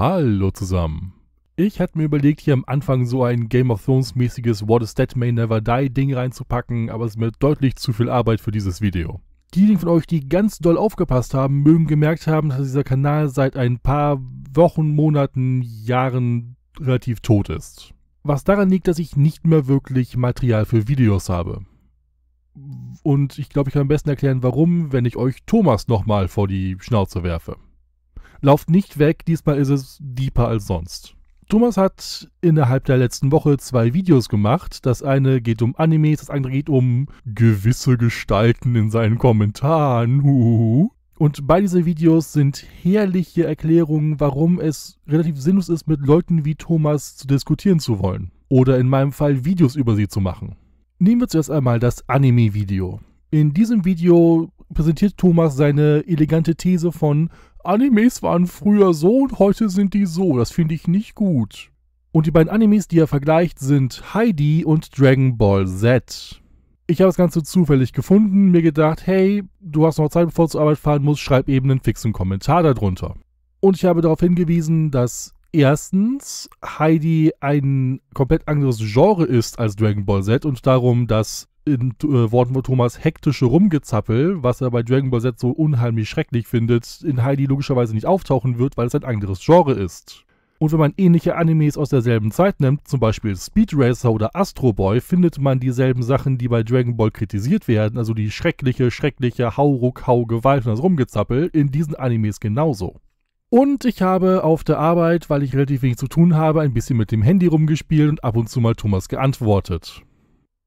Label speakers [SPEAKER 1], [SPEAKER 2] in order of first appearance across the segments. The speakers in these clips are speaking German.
[SPEAKER 1] Hallo zusammen. Ich hatte mir überlegt, hier am Anfang so ein Game of Thrones mäßiges What is Dead May Never Die Ding reinzupacken, aber es ist mir deutlich zu viel Arbeit für dieses Video. Diejenigen von euch, die ganz doll aufgepasst haben, mögen gemerkt haben, dass dieser Kanal seit ein paar Wochen, Monaten, Jahren relativ tot ist. Was daran liegt, dass ich nicht mehr wirklich Material für Videos habe. Und ich glaube, ich kann am besten erklären, warum, wenn ich euch Thomas nochmal vor die Schnauze werfe. Lauft nicht weg, diesmal ist es deeper als sonst. Thomas hat innerhalb der letzten Woche zwei Videos gemacht. Das eine geht um Animes, das andere geht um gewisse Gestalten in seinen Kommentaren. Huhuhu. Und beide diese Videos sind herrliche Erklärungen, warum es relativ sinnlos ist, mit Leuten wie Thomas zu diskutieren zu wollen. Oder in meinem Fall Videos über sie zu machen. Nehmen wir zuerst einmal das Anime-Video. In diesem Video präsentiert Thomas seine elegante These von Animes waren früher so und heute sind die so. Das finde ich nicht gut. Und die beiden Animes, die er vergleicht, sind Heidi und Dragon Ball Z. Ich habe das Ganze zufällig gefunden, mir gedacht, hey, du hast noch Zeit, bevor du zur Arbeit fahren musst, schreib eben einen fixen Kommentar darunter. Und ich habe darauf hingewiesen, dass erstens Heidi ein komplett anderes Genre ist als Dragon Ball Z und darum, dass in äh, Worten von Thomas hektische Rumgezappel, was er bei Dragon Ball Z so unheimlich schrecklich findet, in Heidi logischerweise nicht auftauchen wird, weil es ein anderes Genre ist. Und wenn man ähnliche Animes aus derselben Zeit nimmt, zum Beispiel Speed Racer oder Astro Boy, findet man dieselben Sachen, die bei Dragon Ball kritisiert werden, also die schreckliche, schreckliche Hauruck, Hau, Gewalt und das Rumgezappel, in diesen Animes genauso. Und ich habe auf der Arbeit, weil ich relativ wenig zu tun habe, ein bisschen mit dem Handy rumgespielt und ab und zu mal Thomas geantwortet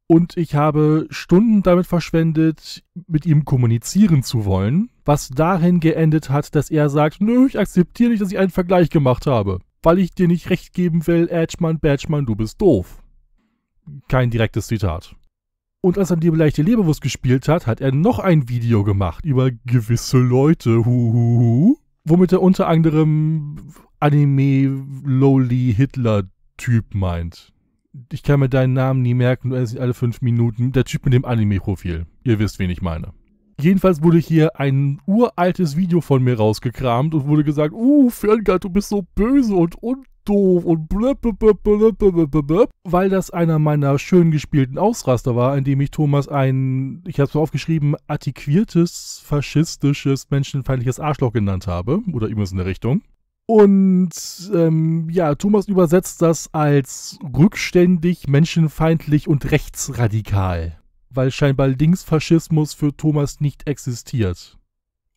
[SPEAKER 1] und ich habe Stunden damit verschwendet, mit ihm kommunizieren zu wollen, was darin geendet hat, dass er sagt, nö, ich akzeptiere nicht, dass ich einen Vergleich gemacht habe, weil ich dir nicht recht geben will, Edgeman, Badgeman, du bist doof. Kein direktes Zitat. Und als er die leichte Leberwurst gespielt hat, hat er noch ein Video gemacht über gewisse Leute, huhuhu, womit er unter anderem Anime-Lowly-Hitler-Typ meint ich kann mir deinen Namen nie merken, du änderst alle fünf Minuten. Der Typ mit dem Anime-Profil. Ihr wisst, wen ich meine. Jedenfalls wurde hier ein uraltes Video von mir rausgekramt und wurde gesagt, uh, Ferngard, du bist so böse und undoof und blöb, blöb, blöb, blöb, blöb, weil das einer meiner schön gespielten Ausraster war, in dem ich Thomas ein, ich habe es aufgeschrieben, antiquiertes, faschistisches, menschenfeindliches Arschloch genannt habe oder irgendwas in der Richtung. Und ähm, ja, Thomas übersetzt das als rückständig, menschenfeindlich und rechtsradikal, weil scheinbar Linksfaschismus für Thomas nicht existiert.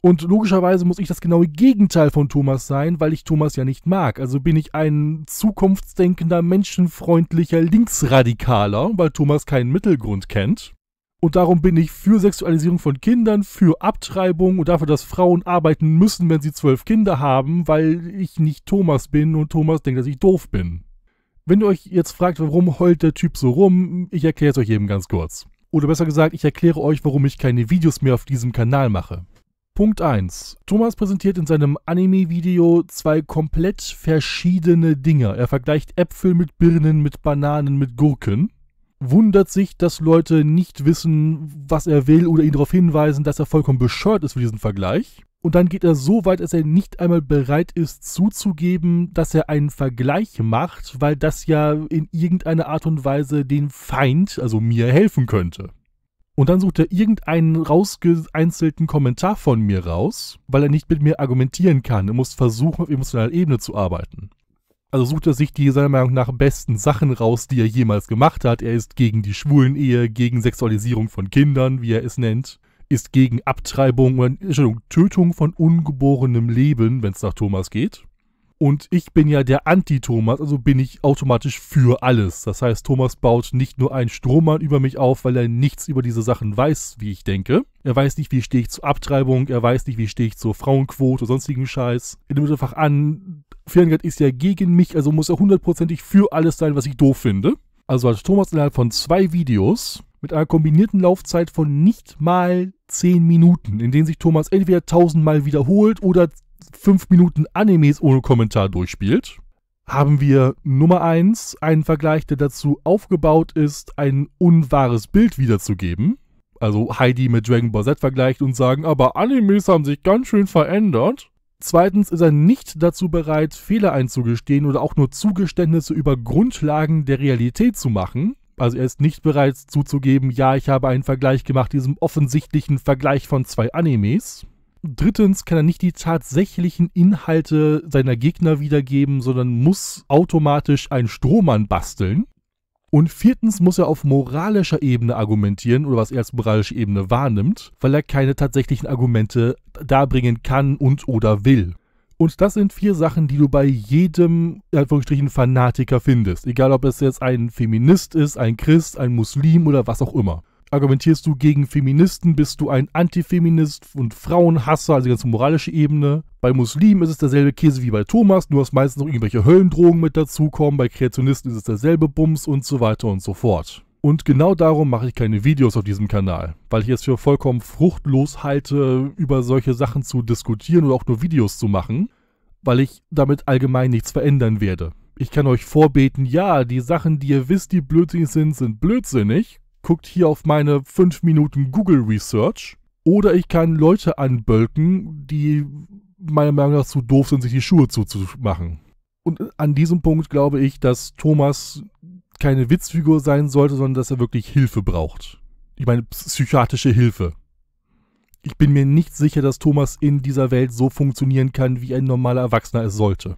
[SPEAKER 1] Und logischerweise muss ich das genaue Gegenteil von Thomas sein, weil ich Thomas ja nicht mag. Also bin ich ein zukunftsdenkender, menschenfreundlicher Linksradikaler, weil Thomas keinen Mittelgrund kennt. Und darum bin ich für Sexualisierung von Kindern, für Abtreibung und dafür, dass Frauen arbeiten müssen, wenn sie zwölf Kinder haben, weil ich nicht Thomas bin und Thomas denkt, dass ich doof bin. Wenn ihr euch jetzt fragt, warum heult der Typ so rum, ich erkläre es euch eben ganz kurz. Oder besser gesagt, ich erkläre euch, warum ich keine Videos mehr auf diesem Kanal mache. Punkt 1. Thomas präsentiert in seinem Anime-Video zwei komplett verschiedene Dinge. Er vergleicht Äpfel mit Birnen, mit Bananen, mit Gurken wundert sich, dass Leute nicht wissen, was er will oder ihn darauf hinweisen, dass er vollkommen bescheuert ist für diesen Vergleich. Und dann geht er so weit, dass er nicht einmal bereit ist zuzugeben, dass er einen Vergleich macht, weil das ja in irgendeiner Art und Weise den Feind, also mir, helfen könnte. Und dann sucht er irgendeinen rausgeeinzelten Kommentar von mir raus, weil er nicht mit mir argumentieren kann. Er muss versuchen, auf emotionaler Ebene zu arbeiten. Also sucht er sich die seiner Meinung nach besten Sachen raus, die er jemals gemacht hat. Er ist gegen die schwulen Ehe, gegen Sexualisierung von Kindern, wie er es nennt, ist gegen Abtreibung oder Tötung von ungeborenem Leben, wenn es nach Thomas geht. Und ich bin ja der Anti-Thomas, also bin ich automatisch für alles. Das heißt, Thomas baut nicht nur einen Strohmann über mich auf, weil er nichts über diese Sachen weiß, wie ich denke. Er weiß nicht, wie stehe ich zur Abtreibung, er weiß nicht, wie stehe ich zur Frauenquote oder sonstigen Scheiß. Er nimmt einfach an, Ferngard ist ja gegen mich, also muss er hundertprozentig für alles sein, was ich doof finde. Also hat Thomas innerhalb von zwei Videos mit einer kombinierten Laufzeit von nicht mal zehn Minuten, in denen sich Thomas entweder tausendmal wiederholt oder 5 Minuten Animes ohne Kommentar durchspielt, haben wir Nummer 1 einen Vergleich, der dazu aufgebaut ist, ein unwahres Bild wiederzugeben. Also Heidi mit Dragon Ball Z vergleicht und sagen, aber Animes haben sich ganz schön verändert. Zweitens ist er nicht dazu bereit, Fehler einzugestehen oder auch nur Zugeständnisse über Grundlagen der Realität zu machen. Also er ist nicht bereit zuzugeben, ja, ich habe einen Vergleich gemacht, diesem offensichtlichen Vergleich von zwei Animes. Drittens kann er nicht die tatsächlichen Inhalte seiner Gegner wiedergeben, sondern muss automatisch einen Strohmann basteln. Und viertens muss er auf moralischer Ebene argumentieren oder was er als moralische Ebene wahrnimmt, weil er keine tatsächlichen Argumente darbringen kann und oder will. Und das sind vier Sachen, die du bei jedem, Anführungsstrichen, Fanatiker findest. Egal, ob es jetzt ein Feminist ist, ein Christ, ein Muslim oder was auch immer argumentierst du gegen Feministen, bist du ein Antifeminist und Frauenhasser, also die ganze moralische Ebene. Bei Muslimen ist es derselbe Käse wie bei Thomas, nur dass meistens noch irgendwelche Höllendrogen mit dazukommen, bei Kreationisten ist es derselbe Bums und so weiter und so fort. Und genau darum mache ich keine Videos auf diesem Kanal, weil ich es für vollkommen fruchtlos halte, über solche Sachen zu diskutieren oder auch nur Videos zu machen, weil ich damit allgemein nichts verändern werde. Ich kann euch vorbeten, ja, die Sachen, die ihr wisst, die blödsinnig sind, sind blödsinnig, guckt hier auf meine 5 Minuten Google Research. Oder ich kann Leute anbölken, die meiner Meinung nach zu doof sind, sich die Schuhe zuzumachen. Und an diesem Punkt glaube ich, dass Thomas keine Witzfigur sein sollte, sondern dass er wirklich Hilfe braucht. Ich meine, psychiatrische Hilfe. Ich bin mir nicht sicher, dass Thomas in dieser Welt so funktionieren kann, wie ein normaler Erwachsener es sollte.